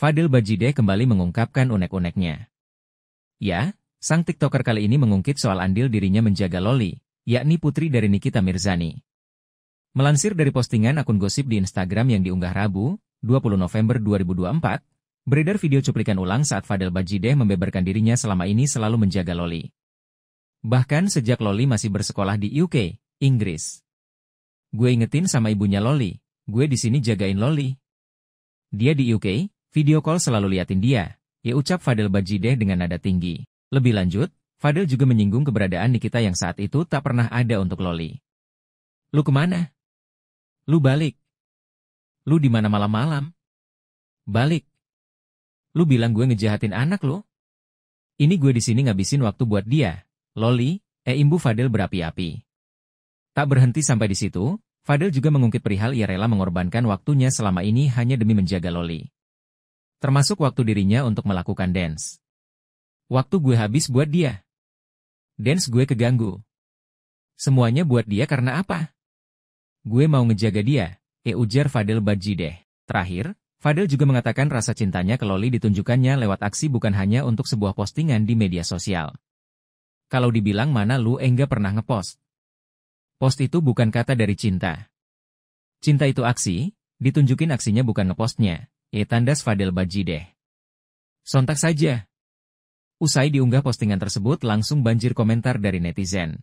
Fadil Bajide kembali mengungkapkan unek-uneknya. Ya, sang TikToker kali ini mengungkit soal andil dirinya menjaga Loli, yakni putri dari Nikita Mirzani. Melansir dari postingan akun gosip di Instagram yang diunggah Rabu, 20 November 2024, beredar video cuplikan ulang saat Fadil Bajideh membeberkan dirinya selama ini selalu menjaga Loli. Bahkan sejak Loli masih bersekolah di UK, Inggris. Gue ingetin sama ibunya Loli, gue di sini jagain Loli. Dia di UK, Video call selalu liatin dia, ya ucap Fadel Bajideh dengan nada tinggi. Lebih lanjut, Fadel juga menyinggung keberadaan Nikita yang saat itu tak pernah ada untuk Loli. Lu kemana? Lu balik. Lu di mana malam-malam? Balik. Lu bilang gue ngejahatin anak lu? Ini gue di sini ngabisin waktu buat dia. Loli, eh imbu Fadel berapi-api. Tak berhenti sampai di situ, Fadel juga mengungkit perihal ia rela mengorbankan waktunya selama ini hanya demi menjaga Loli. Termasuk waktu dirinya untuk melakukan dance. Waktu gue habis buat dia. Dance gue keganggu. Semuanya buat dia karena apa? Gue mau ngejaga dia, e ujar Fadel Bajideh. Terakhir, Fadel juga mengatakan rasa cintanya ke Loli ditunjukkannya lewat aksi bukan hanya untuk sebuah postingan di media sosial. Kalau dibilang mana lu enggak eh, pernah ngepost. Post itu bukan kata dari cinta. Cinta itu aksi, ditunjukin aksinya bukan ngepostnya ya tandas Fadel Bajideh. Sontak saja. Usai diunggah postingan tersebut langsung banjir komentar dari netizen.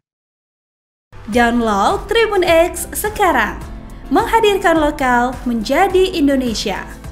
Download Tribun X sekarang. Menghadirkan lokal menjadi Indonesia.